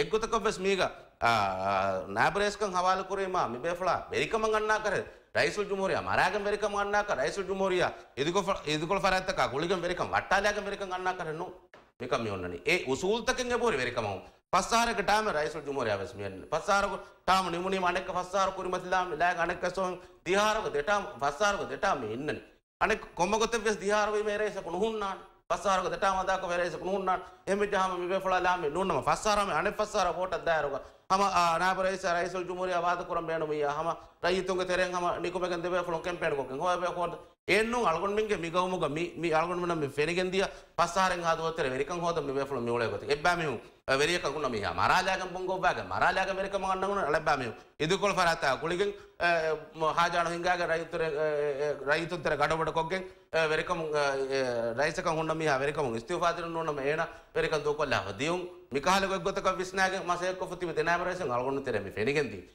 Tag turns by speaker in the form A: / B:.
A: ಎಗ್ಗುತಕ್ಕ bus ಮೀಗ ನಾಬರೇಸ್ಕಂಗ್ ಹವಾಲು ಕುರಿಮ ಮಿಬೇಫಳ ಬೆರಿಕಮಂಗ್ ಅಣ್ಣಾಕರೆ ರೈಸುಲ್ ಜುಮೂರಿಯ ಮರಾಗಂ ಬೆರಿಕಮ್ ಅಣ್ಣಾಕ ರೈಸುಲ್ ಜುಮೂರಿಯ ಇದುಗೊ ಇದುಗೊಳ ಫರತ್ತಕ ಗುಳಿಗಂ ಬೆರಿಕಂ ವಟ್ಟಾಲ್ಯಾಗಂ ಬೆರಿಕಂ ಅಣ್ಣಾಕರೆನ್ನು ಮಿಕಮ್ ಯೋನ್ನನಿ ಏ ಉಸೂಲ್ತಕಂ ಎಬೋರಿ ಬೆರಿಕಮ ಫಸ್ಸಾರಕ ಟಾಮ್ ರೈಸುಲ್ ಜುಮೂರಿಯ ಬಸ್ ಮಿಯನ್ ಫಸ್ಸಾರ ಟಾಮ್ ನಿಮುನಿ ಮನೆಕ ಫಸ್ಸಾರ ಕುರಿಮತಿಲಾಮ್ ಲಾಗ ಅಣಕ ಸೋ ದಿಹಾರಗ ದೆಟಾಮ್ ಫಸ್ಸಾರಗ ದೆಟಾಮ್ ಇನ್ನನಿ ಅಣಕ ಕೊಮ್ಮಗೊತ್ತೆ ಬಸ್ ದಿಹಾರವಿ ಮೇರೈಸ ಕುಣುಹುನ್ನಾನ್ පස්සාරක දෙටාම දාක වෙරේස නුන්නා එමෙජහම මිබෙෆලා ලාමි නුන්නම පස්සාරම අනේ පස්සාර පොටක් දායරක හම නාපරේස රයිසල් ජුමුරිය වාද කරම් බේනු මියා හම රයිතුන්ග තෙරෙන් හම නිකුමෙකන් දෙබේ ෆලොන් කැම්පේන් කොකන් හොය බේ කොන්ට එන්නු අල්ගොන් මින්ගේ මිගවමුග මි මි අල්ගොන් මනම් මෙ ෆෙනගෙන් දිය පස්සාරෙන් ආදුවතර වෙරිකන් හොදම් මෙ බේ ෆලොන් මිවලේ ගත එබ්බා මිහු වෙරියක කුණ මේ මරාජාගම් පොංගොබ්බාග මරාජාග මෙරික මගන්නගුණ ලැබ්බාමේ ඉදුකොල් ෆරාතා කුලිගෙන් හාජාන හිංගාග රයිතුර රයිතුතර ගඩබඩ කොක්ගෙන් වෙරිකම රයිසක හුන්න මේ වෙරිකම ඉස්තිෆාදිර නෝන මේන වෙරිකන් දෝකොල්ලා හදියුම් මිකාලක ගොතක විස්නාගේ මාසයක් කොෆුති මෙතනම රයිසන් අල්ගොන්න තෙරමි ෆෙනිගෙන්දී